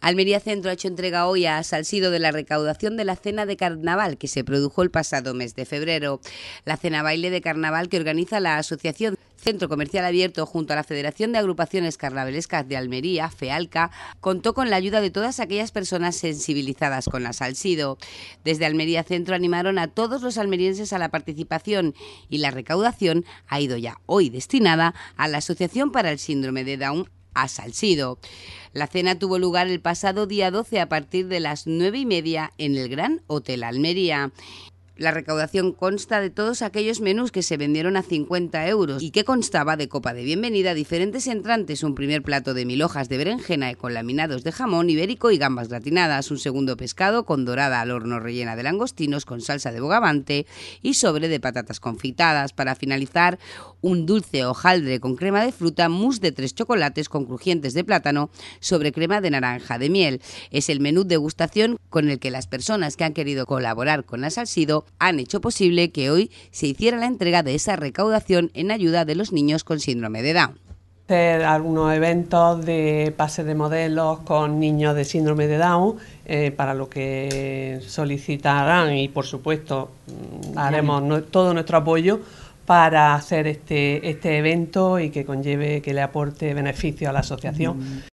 Almería Centro ha hecho entrega hoy a Salsido de la recaudación de la cena de carnaval que se produjo el pasado mes de febrero. La cena baile de carnaval que organiza la Asociación Centro Comercial Abierto junto a la Federación de Agrupaciones Carnavalescas de Almería, FEALCA, contó con la ayuda de todas aquellas personas sensibilizadas con la Salsido. Desde Almería Centro animaron a todos los almerienses a la participación y la recaudación ha ido ya hoy destinada a la Asociación para el Síndrome de Down a Salcido. La cena tuvo lugar el pasado día 12 a partir de las 9 y media en el Gran Hotel Almería. La recaudación consta de todos aquellos menús que se vendieron a 50 euros y que constaba de copa de bienvenida, diferentes entrantes, un primer plato de mil hojas de berenjena con laminados de jamón ibérico y gambas gratinadas, un segundo pescado con dorada al horno rellena de langostinos con salsa de bogavante y sobre de patatas confitadas. Para finalizar, un dulce hojaldre con crema de fruta, mousse de tres chocolates con crujientes de plátano sobre crema de naranja de miel. Es el menú de degustación con el que las personas que han querido colaborar con Salsido han hecho posible que hoy se hiciera la entrega de esa recaudación en ayuda de los niños con síndrome de Down hacer algunos eventos de pase de modelos con niños de síndrome de Down eh, para lo que solicitarán y por supuesto mm, haremos todo nuestro apoyo para hacer este, este, evento y que conlleve, que le aporte beneficio a la asociación. Mm.